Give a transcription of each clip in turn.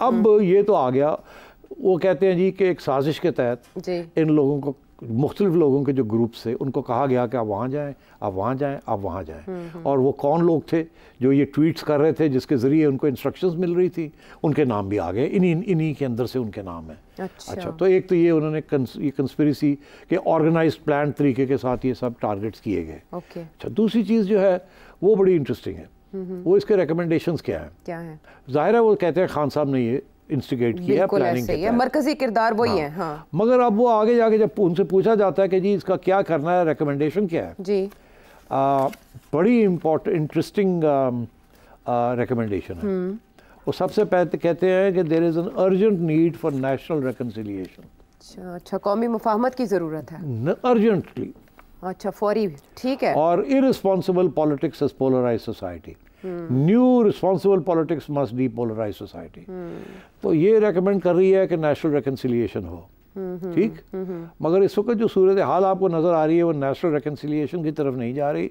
अब हम्म। ये तो आ गया वो कहते हैं जी कि एक साजिश के तहत इन लोगों को मुख्तलिफ लोगों के जो ग्रुप्स से उनको कहा गया कि आप वहाँ जाएँ आप वहाँ जाएँ आप वहाँ जाएँ हम्म, हम्म। और वो कौन लोग थे जो ये ट्वीट्स कर रहे थे जिसके ज़रिए उनको इंस्ट्रक्शंस मिल रही थी उनके नाम भी आ गए इन्हीं इन्हीं के अंदर से उनके नाम हैं अच्छा।, अच्छा तो एक तो ये उन्होंने ये कंस्परेसी के ऑर्गेनाइज प्लान तरीके के साथ ये सब टारगेट्स किए गए अच्छा दूसरी चीज़ जो है वो बड़ी इंटरेस्टिंग है वो इसके रिकमेंडेशंस क्या है क्या है जाहिर है वो कहते हैं खान साहब ने ये इंस्टिगेट किया प्लानिंग है मरकजी किरदार वही हाँ। है हाँ। मगर अब वो आगे जाके जब उनसे पूछा जाता है कि जी इसका क्या करना है रिकमेंडेशन क्या है जी आ, बड़ी इम्पोर्ट इंटरेस्टिंग रिकमेंडेशन है हम्म। वो सबसे पहले कहते हैं कि there is an urgent need for national reconciliation अच्छा कौमी मुफाहमत की ज़रूरत है अर्जेंटली अच्छा फौरी ठीक है और irresponsible politics polarise society new responsible politics must depolarise society तो ये रेकमेंड कर रही है कि नेशनल रिकन्सिलियेशन हो ठीक मगर इस वक्त जो सूरत हाल आपको नज़र आ रही है वो नेशनल रिकन्सिलियेशन की तरफ नहीं जा रही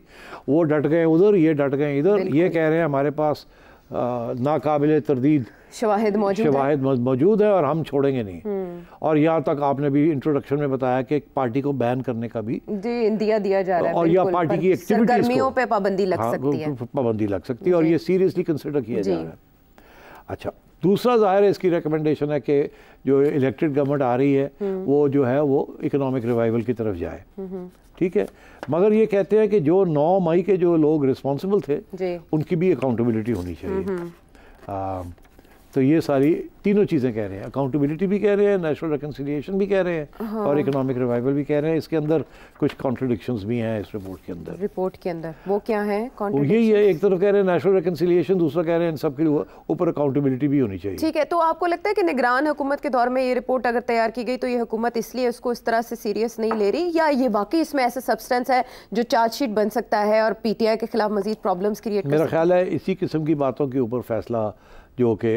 वो डट गए उधर ये डट गए इधर ये कह रहे हैं हमारे पास नाकबिल तरदीद शवाहद मौजूद शवाहद मौजूद है और हम छोड़ेंगे नहीं हम्म। और यहाँ तक आपने भी इंट्रोडक्शन में बताया कि पार्टी को बैन करने का भी जी दिया दिया जा रहा है और यह पार्टी की एक्टिविटीज पे पाबंदी लग हाँ, सकती है पाबंदी लग सकती है और ये सीरियसली कंसिडर किया जा रहा है अच्छा दूसरा ज़ाहिर है इसकी रिकमेंडेशन है कि जो इलेक्टेड गवर्नमेंट आ रही है हम्म। वो जो है वो इकोनॉमिक रिवाइवल की तरफ जाए हम्म, हम्म। ठीक है मगर ये कहते हैं कि जो नौ मई के जो लोग रिस्पॉन्सिबल थे उनकी भी अकाउंटेबिलिटी होनी चाहिए तो ये सारी तीनों चीज़ें कह रहे हैं अकाउंटेबिलिटी भी कह रहे हैं नेशनल रिकनसिलियेशन भी कह रहे हैं हाँ। और इकोनॉमिक रिवाइवल भी कह रहे हैं इसके अंदर कुछ कॉन्ट्रोडिक्शन भी हैं इस रिपोर्ट के अंदर रिपोर्ट के अंदर वो क्या है वो यही है एक तरफ कह रहे हैं नेशनल रिकनसिलियेशन दूसरा कह रहे हैं इन सब के ऊपर अकाउंटेबिलिटी भी होनी चाहिए ठीक है तो आपको लगता है कि निगरान हुकूमत के दौर में ये रिपोर्ट अगर तैयार की गई तो ये हुकूमत इसलिए उसको इस तरह से सीरियस नहीं ले रही या ये वाकई इसमें ऐसा सब्सटेंस है जो चार्जशीट बन सकता है और पी के खिलाफ मजीद प्रॉब्लम क्रिएट मेरा ख्याल है इसी किस्म की बातों के ऊपर फैसला जो कि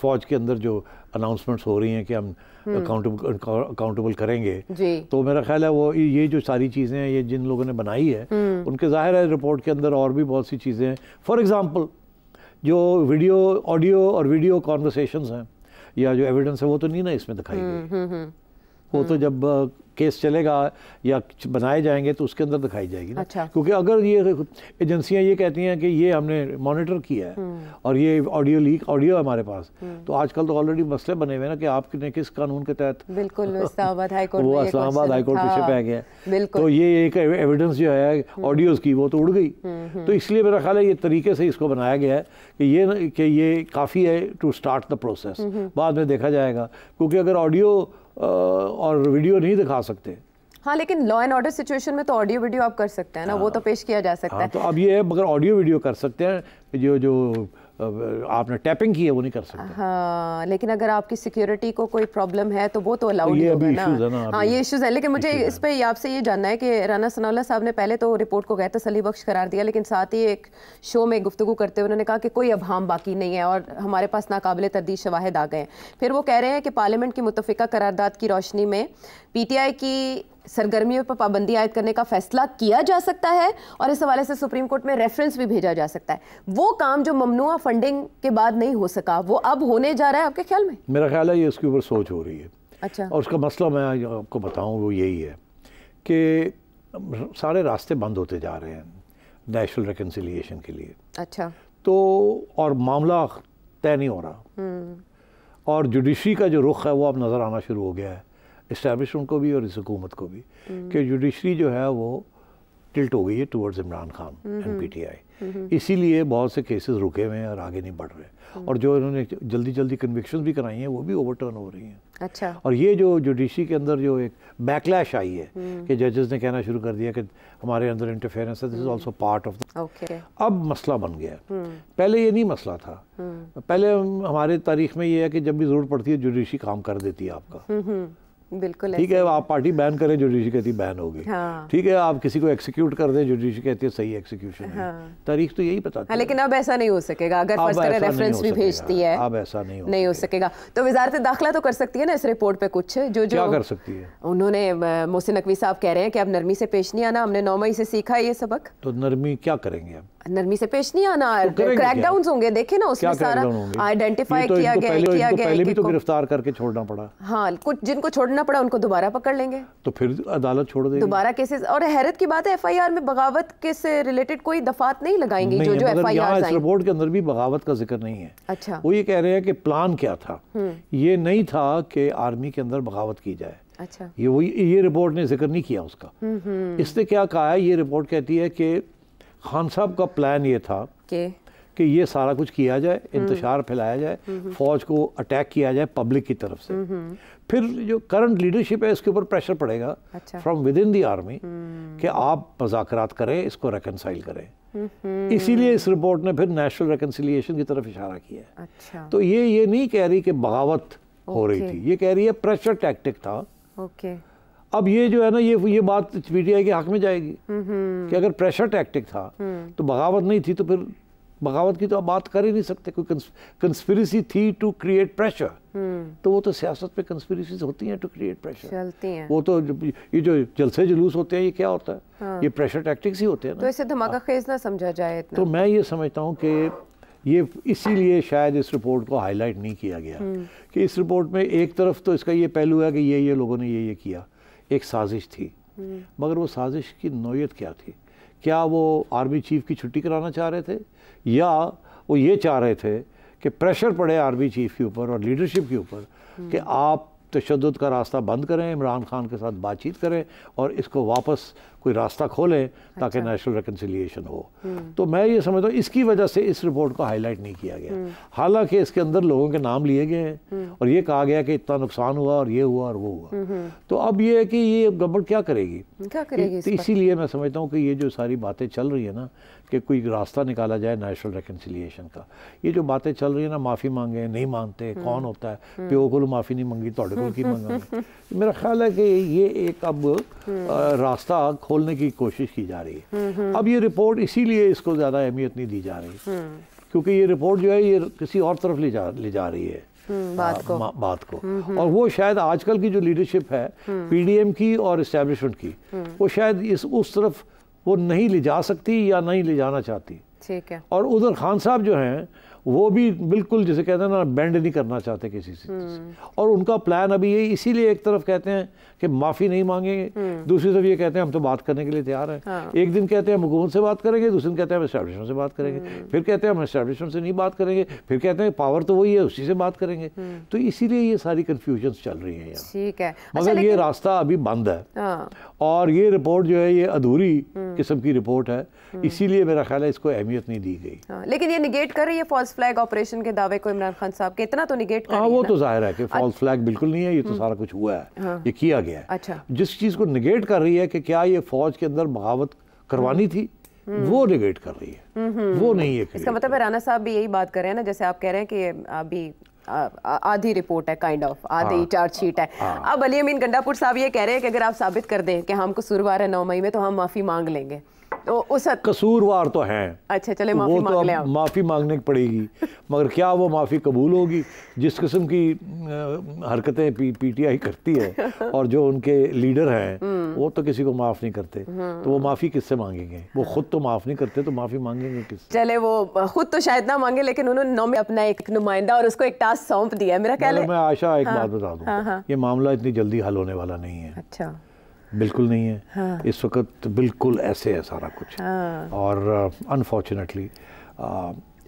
फौज के अंदर जो अनाउंसमेंट्स हो रही हैं कि हम अकाउंटेबल हम्म। अकाउंटेबल करेंगे तो मेरा ख्याल है वो ये जो सारी चीज़ें हैं ये जिन लोगों ने बनाई है हम्म। उनके ज़ाहिर है रिपोर्ट के अंदर और भी बहुत सी चीज़ें हैं फॉर एग्ज़ाम्पल जो वीडियो ऑडियो और वीडियो कॉन्वर्सेशन हैं या जो एविडेंस है वो तो नहीं ना इसमें दिखाई हम्म, गई वो तो जब केस चलेगा या बनाए जाएंगे तो उसके अंदर दिखाई जाएगी ना अच्छा। क्योंकि अगर ये एजेंसियाँ ये कहती हैं कि ये हमने मॉनिटर किया है हम्म। और ये ऑडियो लीक ऑडियो है हमारे पास हम्म। तो आजकल तो ऑलरेडी मसले बने हुए ना कि आपने किस कानून के तहत बिल्कुल वो इस्लामाबाद हाईकोर्ट पीछे पे गए तो ये एक एविडेंस जो है ऑडियोज़ हम्म। की वो तो उड़ गई तो इसलिए मेरा ख्याल है ये तरीके से इसको बनाया गया है कि ये कि ये काफ़ी है टू स्टार्ट द प्रोसेस बाद में देखा जाएगा क्योंकि अगर ऑडियो और वीडियो नहीं दिखा सकते हाँ लेकिन लॉ एंड ऑर्डर सिचुएशन में तो ऑडियो वीडियो आप कर सकते हैं ना हाँ, वो तो हाँ। पेश किया जा सकता हाँ, है तो अब ये है मगर ऑडियो वीडियो कर सकते हैं जो जो आपने टैपिंग की है वो नहीं कर सकते हाँ लेकिन अगर आपकी सिक्योरिटी को कोई प्रॉब्लम है तो वो तो अलाउड ना, है ना हाँ ये इश्यूज है लेकिन मुझे इस पर आपसे ये जानना है कि राना सनाउल्ला साहब ने पहले तो रिपोर्ट को गैर तसली बख्श करार दिया लेकिन साथ ही एक शो में गुफ्तु करते हुए उन्होंने कहा कि कोई अभाम बाकी नहीं है और हमारे पास नाकबिल तरदीद शवाहद आ गए फिर वो कह रहे हैं कि पार्लियामेंट की मुतफ़ा करारदाद की रोशनी में पी टी आई की सरगर्मियों पर पाबंदी आयद करने का फैसला किया जा सकता है और इस हवाले से सुप्रीम कोर्ट में रेफरेंस भी भेजा जा सकता है वो काम जो ममनुआ फंडिंग के बाद नहीं हो सका वो अब होने जा रहा है आपके ख्याल में मेरा ख्याल है ये उसके ऊपर सोच हो रही है अच्छा और उसका मसला मैं आपको बताऊँ वो यही है कि सारे रास्ते बंद होते जा रहे हैं नेशनल रिकनसिलियेशन के लिए अच्छा तो और मामला तय नहीं हो रहा हम्म। और जुडिशरी का जो रुख है वो अब नज़र आना शुरू हो गया है इस्टेबलिशमेंट को भी और इस हुकूमत को भी हम्म। कि जुडिशरी जो है वो टिल्ट हो गई है towards Imran Khan and hmm, PTI hmm. इसीलिए बहुत से केसेस रुके हुए हैं और आगे नहीं बढ़ रहे और जो इन्होंने जल्दी जल्दी कन्विक्शन भी कराई हैं वो भी ओवरटर्न हो रही हैं अच्छा और ये जो जुडिशरी के अंदर जो एक बैकलैश आई है कि जजेस ने कहना शुरू कर दिया कि हमारे अंदर इंटरफेरेंस है this is also part of अब मसला बन गया पहले ये नहीं मसला था पहले हमारे तारीख में ये है कि जब भी ज़रूरत पड़ती है जुडिशरी काम कर देती है आपका बिल्कुल ठीक है आप पार्टी बैन करें जुडिशी कहती बैन होगी हाँ। ठीक है आप किसी को एक्सिक्यूट कर दें जुडिशी कहती है सही एक्सिक्यूशन हाँ। है तारीख तो यही बताती हाँ, है लेकिन अब ऐसा नहीं हो सकेगा अगर फर्स्ट तरह रेफरेंस भी भेजती है अब ऐसा नहीं नहीं हो सकेगा तो वजारत दाखिला तो कर सकती है ना इस रिपोर्ट पे कुछ जो जो कर सकती है उन्होंने मोहसिन नकवी साहब कह रहे हैं कि अब नरमी से पेश नहीं आना हमने नौ मई से सीखा ये सबक तो नरमी क्या करेंगे अब नरमी से पेश नहीं आना तो क्रैकडाउन होंगे देखे ना उसमें सारा आइडेंटिफाई तो, तो किया तो गया तो किया गया पहले भी तो गिरफ्तार करके छोड़ना पड़ा हाँ कुछ जिनको छोड़ना पड़ा उनको दोबारा पकड़ लेंगे तो फिर अदालत छोड़ देगी दोबारा केसेस और हैरत की बात है एफआईआर में बगावत के से रिलेटेड कोई दफात नहीं लगाएंगे जो जो एफआईआर रिपोर्ट के अंदर भी बगावत का जिक्र नहीं है अच्छा वो ये कह रहे हैं कि प्लान क्या था हम्म। ये नहीं था कि आर्मी के अंदर बगावत की जाए अच्छा ये वो ये रिपोर्ट ने जिक्र नहीं किया उसका हम्म, हम्म। इसने क्या कहा है ये रिपोर्ट कहती है कि खान साहब का प्लान ये था के? कि ये सारा कुछ किया जाए हम्म। इंतजार फैलाया जाए हम्म। फौज को अटैक किया जाए पब्लिक की तरफ से हम्म। फिर जो करंट लीडरशिप है इसके ऊपर प्रेशर पड़ेगा from within the army कि आप मजाक करें इसको रेकनसाइल करें इसीलिए इस रिपोर्ट ने फिर नेशनल रेकनसिलियेशन की तरफ इशारा किया है अच्छा। तो ये ये नहीं कह रही कि बगावत हो रही थी ये कह रही है प्रेशर टैक्टिक था ओके अब ये जो है ना ये ये बात पीटीआई के हक में जाएगी हम्म, हम्म। कि अगर प्रेशर टैक्टिक था हम्म। तो बगावत नहीं थी तो फिर बगावत की तो आप बात कर ही नहीं सकते कोई कंस्पिरेसी थी टू क्रिएट प्रेशर तो वो तो सियासत पे कंस्पिरेसीज होती हैं टू क्रिएट प्रेशर चलती हैं वो तो ये जो जलसे जुलूस होते हैं ये क्या होता है हाँ। ये प्रेशर टैक्टिक्स ही होते हैं तो इसे धमाका हाँ। खेज ना समझा जाए इतना। तो मैं ये समझता हूँ कि ये इसीलिए शायद इस रिपोर्ट को हाईलाइट नहीं किया गया कि इस रिपोर्ट में एक तरफ तो इसका ये पहलू है कि ये ये लोगों ने ये ये किया एक साजिश थी हम्म। मगर वो साजिश की नोयत क्या थी क्या वो आर्मी चीफ की छुट्टी कराना चाह रहे थे या वो ये चाह रहे थे कि प्रेशर पड़े आर्मी चीफ के ऊपर और लीडरशिप के ऊपर हम्म। कि आप तशद का रास्ता बंद करें इमरान खान के साथ बातचीत करें और इसको वापस कोई रास्ता खोलें ताकि अच्छा। नेशनल रिकनसिलियेशन हो हम्म। तो मैं ये समझता हूँ इसकी वजह से इस रिपोर्ट को हाईलाइट नहीं किया गया हम्म। हालांकि इसके अंदर लोगों के नाम लिए गए हैं हम्म। और ये कहा गया कि इतना नुकसान हुआ और ये हुआ और वो हुआ तो अब ये है कि ये गवर्नमेंट क्या करेगी क्या करेगी तो इसीलिए मैं समझता हूँ कि ये जो सारी बातें चल रही है ना कि कोई रास्ता निकाला जाए नेशनल रिकनसिलियेशन का ये जो बातें चल रही है ना माफ़ी मांगे नहीं मानते कौन होता है प्यो को माफ़ी नहीं मांगी तो की मंगा तो मेरा ख्याल है कि ये एक अब हम्म। रास्ता खोलने की कोशिश की जा रही है हम्म, हम्म। अब ये रिपोर्ट इसीलिए इसको ज़्यादा अहमियत नहीं दी जा रही क्योंकि ये रिपोर्ट जो है ये किसी और तरफ ले जा ले जा रही है बात को आ, बात को और वो शायद आजकल की जो लीडरशिप है पीडीएम की और इस्टेब्लिशमेंट की वो शायद इस उस तरफ वो नहीं ले जा सकती या नहीं ले जाना चाहती ठीक है और उधर खान साहब जो हैं वो भी बिल्कुल जैसे कहते हैं ना बैंड नहीं करना चाहते किसी से हम्म। और उनका प्लान अभी यही इसीलिए एक तरफ कहते हैं कि माफ़ी नहीं मांगेंगे हम्म। दूसरी तरफ ये कहते हैं हम तो बात करने के लिए तैयार हैं हाँ। एक दिन कहते हैं हम हुकूमत से बात करेंगे दूसरे दिन कहते हैं हम इस्टेब्लिशमेंट से बात करेंगे हम्म। फिर कहते हैं हम इस्टेब्लिशमेंट से नहीं बात करेंगे फिर कहते हैं पावर तो वही है उसी से बात करेंगे तो इसीलिए ये सारी कन्फ्यूजन चल रही है ठीक है अच्छा, मगर ये रास्ता अभी बंद है हाँ। और ये रिपोर्ट जो है ये अधूरी किस्म की रिपोर्ट है इसीलिए मेरा ख्याल है इसको अहमियत नहीं दी गई हाँ, लेकिन ये निगेट कर रही है फॉल्स फ्लैग ऑपरेशन के दावे को इमरान खान साहब के इतना तो निगेट कर हाँ, वो तो जाहिर है कि फॉल्स फ्लैग बिल्कुल नहीं है ये तो हम्म। सारा कुछ हुआ है हाँ। ये किया गया है अच्छा जिस चीज़ को निगेट कर रही है कि क्या ये फौज के अंदर बगावत करवानी हम्म। थी हम्म। वो निगेट कर रही है वो नहीं है इसका मतलब राना साहब भी यही बात कर रहे हैं ना जैसे आप कह रहे हैं कि अभी आधी रिपोर्ट है काइंड ऑफ आधी हाँ, चार्जशीट है हाँ। अब अली अमीन गंडापुर साहब ये कह रहे हैं कि अगर आप साबित कर दें कि हम कसूरवार है नौ मई में तो हम माफ़ी मांग लेंगे कसूरवार तो हैं अच्छा चले माफी वो तो मांग ले माफ़ी मांगने की पड़ेगी मगर क्या वो माफ़ी कबूल होगी जिस किस्म की हरकतें पी पीटीआई करती है और जो उनके लीडर हैं हम्म। वो तो किसी को माफ़ नहीं करते हम्म। तो वो माफ़ी किससे मांगेंगे वो खुद तो माफ़ नहीं करते तो माफ़ी मांगेंगे किस चले वो खुद तो शायद ना मांगे लेकिन उन्होंने नौ में अपना एक नुमाइंदा और उसको एक टास्क सौंप दिया मेरा ख्याल मैं आशा एक हाँ, बात बता दूँ हाँ, हाँ। ये मामला इतनी जल्दी हल होने वाला नहीं है अच्छा बिल्कुल नहीं है हाँ। इस वक्त बिल्कुल ऐसे है सारा कुछ हाँ। और अनफॉर्चुनेटली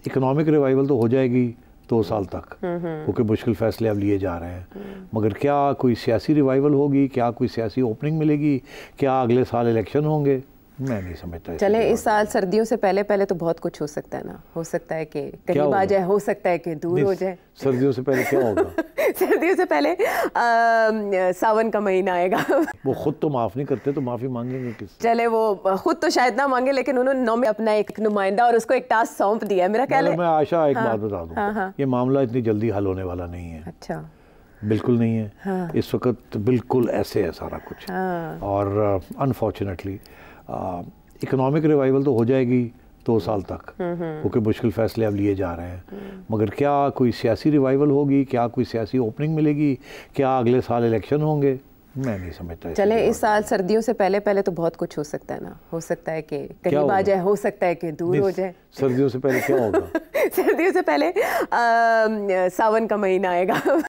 इकोनॉमिक रिवाइवल तो हो जाएगी दो साल तक हम्म, हम्म। क्योंकि मुश्किल फैसले अब लिए जा रहे हैं हम्म। मगर क्या कोई सियासी रिवाइवल होगी क्या कोई सियासी ओपनिंग मिलेगी क्या अगले साल इलेक्शन होंगे मैं नहीं समझता चले इस साल सर्दियों से पहले पहले तो बहुत कुछ हो सकता है ना हो सकता है कि करीब आ जाए हो सकता है कि दूर हो जाए सर्दियों से पहले क्या होगा सर्दियों से पहले आ, सावन का महीना आएगा वो खुद तो माफ़ नहीं करते तो माफ़ी मांगेंगे किस चले वो खुद तो शायद ना मांगे लेकिन उन्होंने नौ में अपना एक नुमाइंदा और उसको एक टास्क सौंप दिया मेरा ख्याल मतलब है मैं आशा एक हाँ, बात बता दू हाँ, हाँ। ये मामला इतनी जल्दी हल होने वाला नहीं है अच्छा बिल्कुल नहीं है हाँ। इस वक्त बिल्कुल ऐसे है सारा कुछ हाँ। और अनफॉर्चुनेटली uh, इकोनॉमिक रिवाइवल तो हो जाएगी दो साल तक हम्म, हम्म। क्योंकि मुश्किल फैसले अब लिए जा रहे हैं मगर क्या कोई सियासी रिवाइवल होगी क्या कोई सियासी ओपनिंग मिलेगी क्या अगले साल इलेक्शन होंगे मैं नहीं समझता चले इस साल सर्दियों से पहले पहले तो बहुत कुछ हो सकता है ना हो सकता है कि कहीं आ जाए हो सकता है कि दूर हो जाए सर्दियों से पहले क्या होगा सर्दियों से पहले आ, सावन का महीना आएगा